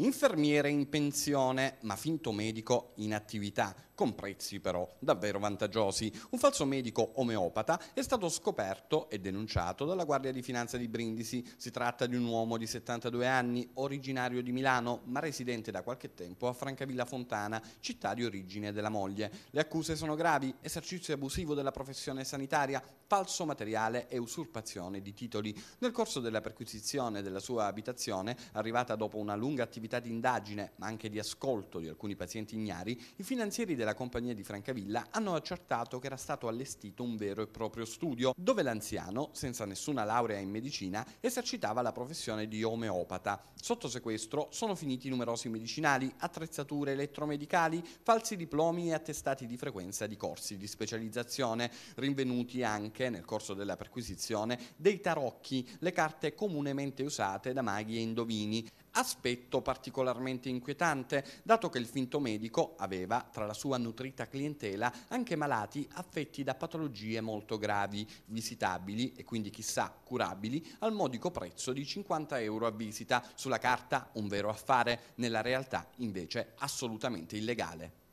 infermiere in pensione ma finto medico in attività con prezzi però davvero vantaggiosi. Un falso medico omeopata è stato scoperto e denunciato dalla Guardia di Finanza di Brindisi. Si tratta di un uomo di 72 anni, originario di Milano, ma residente da qualche tempo a Francavilla Fontana, città di origine della moglie. Le accuse sono gravi, esercizio abusivo della professione sanitaria, falso materiale e usurpazione di titoli. Nel corso della perquisizione della sua abitazione, arrivata dopo una lunga attività di indagine, ma anche di ascolto di alcuni pazienti ignari, i finanzieri della della compagnia di Francavilla hanno accertato che era stato allestito un vero e proprio studio, dove l'anziano, senza nessuna laurea in medicina, esercitava la professione di omeopata. Sotto sequestro sono finiti numerosi medicinali, attrezzature elettromedicali, falsi diplomi e attestati di frequenza di corsi di specializzazione, rinvenuti anche, nel corso della perquisizione, dei tarocchi, le carte comunemente usate da maghi e indovini aspetto particolarmente inquietante, dato che il finto medico aveva tra la sua nutrita clientela anche malati affetti da patologie molto gravi, visitabili e quindi chissà curabili al modico prezzo di 50 euro a visita, sulla carta un vero affare, nella realtà invece assolutamente illegale.